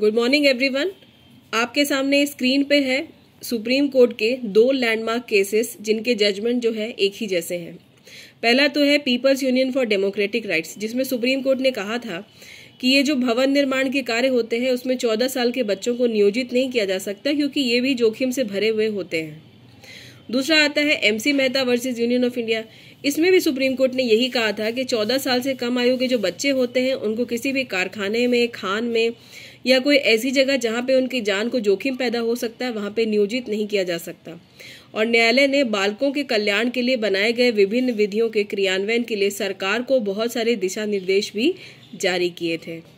good morning everyone आपके सामने screen पे है सुप्रीम कोर्ट के दो लैंडमार्क केसेस जिनके जजमेंट जो है एक ही जैसे हैं पहला तो है people's union for democratic rights जिसमें सुप्रीम कोर्ट ने कहा था कि ये जो भवन निर्माण के कार्य होते हैं उसमें चौदह साल के बच्चों को नियोजित नहीं किया जा सकता क्योंकि ये भी जोखिम से भरे हुए होते हैं दूसरा आता है M C Mehta versus union of India इसमें भी सुप्रीम कोर्ट ने यही कहा था कि 14 साल से कम आयु के जो बच्चे होते हैं उनको किसी भी कारखाने में खान में या कोई ऐसी जगह जहां पे उनकी जान को जोखिम पैदा हो सकता है वहां पे नियोजित नहीं किया जा सकता और न्यायालय ने बालकों के कल्याण के लिए बनाए गए विभिन्न विधियों के क्रियान्वयन के लिए सरकार को बहुत सारे दिशा निर्देश भी जारी किए थे